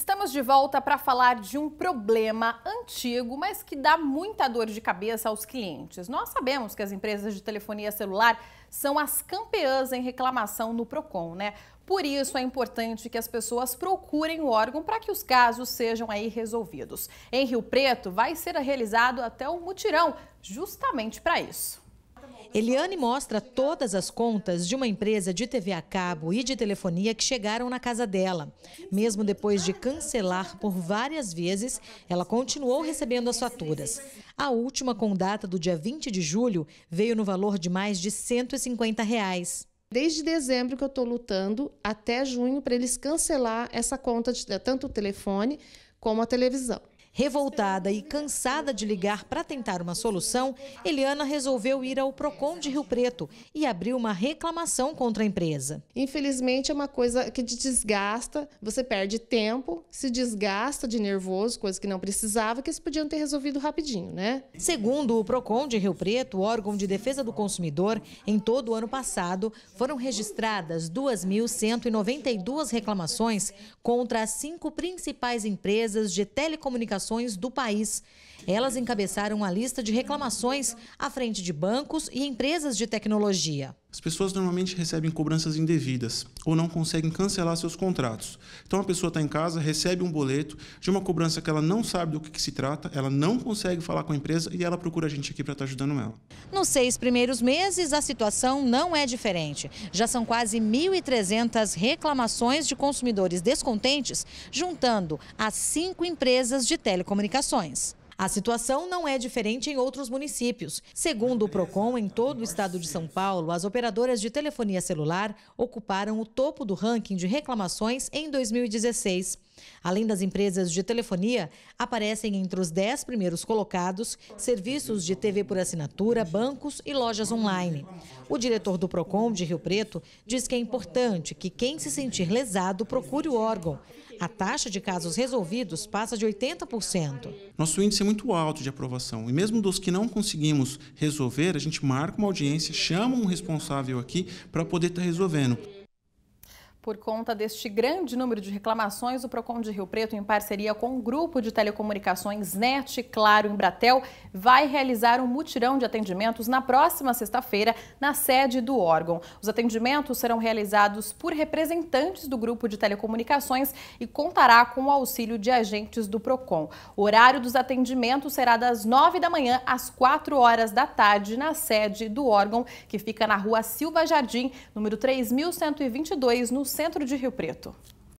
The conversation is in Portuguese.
Estamos de volta para falar de um problema antigo, mas que dá muita dor de cabeça aos clientes. Nós sabemos que as empresas de telefonia celular são as campeãs em reclamação no Procon, né? Por isso é importante que as pessoas procurem o órgão para que os casos sejam aí resolvidos. Em Rio Preto vai ser realizado até um mutirão justamente para isso. Eliane mostra todas as contas de uma empresa de TV a cabo e de telefonia que chegaram na casa dela. Mesmo depois de cancelar por várias vezes, ela continuou recebendo as faturas. A última, com data do dia 20 de julho, veio no valor de mais de 150 reais. Desde dezembro que eu estou lutando até junho para eles cancelar essa conta de tanto o telefone como a televisão. Revoltada e cansada de ligar para tentar uma solução, Eliana resolveu ir ao Procon de Rio Preto e abriu uma reclamação contra a empresa. Infelizmente é uma coisa que te desgasta, você perde tempo, se desgasta de nervoso, coisa que não precisava, que eles podiam ter resolvido rapidinho, né? Segundo o Procon de Rio Preto, órgão de defesa do consumidor, em todo o ano passado foram registradas 2.192 reclamações contra as cinco principais empresas de telecomunicações do país. Elas encabeçaram a lista de reclamações à frente de bancos e empresas de tecnologia. As pessoas normalmente recebem cobranças indevidas ou não conseguem cancelar seus contratos. Então a pessoa está em casa, recebe um boleto de uma cobrança que ela não sabe do que, que, se trata, ela não consegue falar com a empresa e ela procura a gente aqui para estar tá ajudando ela. Nos seis primeiros meses, a situação não é diferente. Já são quase 1.300 reclamações de consumidores descontentes, juntando as cinco empresas de telecomunicações. A situação não é diferente em outros municípios. Segundo o Procon, em todo o estado de São Paulo, as operadoras de telefonia celular ocuparam o topo do ranking de reclamações em 2016. Além das empresas de telefonia, aparecem entre os 10 primeiros colocados serviços de TV por assinatura, bancos e lojas online. O diretor do Procon de Rio Preto diz que é importante que quem se sentir lesado procure o órgão. A taxa de casos resolvidos passa de 80%. Nosso índice é muito alto de aprovação. E mesmo dos que não conseguimos resolver, a gente marca uma audiência, chama um responsável aqui para poder estar tá resolvendo. Por conta deste grande número de reclamações, o Procon de Rio Preto, em parceria com o grupo de telecomunicações NET, Claro e Embratel, vai realizar um mutirão de atendimentos na próxima sexta-feira na sede do órgão. Os atendimentos serão realizados por representantes do grupo de telecomunicações e contará com o auxílio de agentes do Procon. O horário dos atendimentos será das 9 da manhã às 4 horas da tarde na sede do órgão, que fica na Rua Silva Jardim, número 3122, no centro de Rio Preto.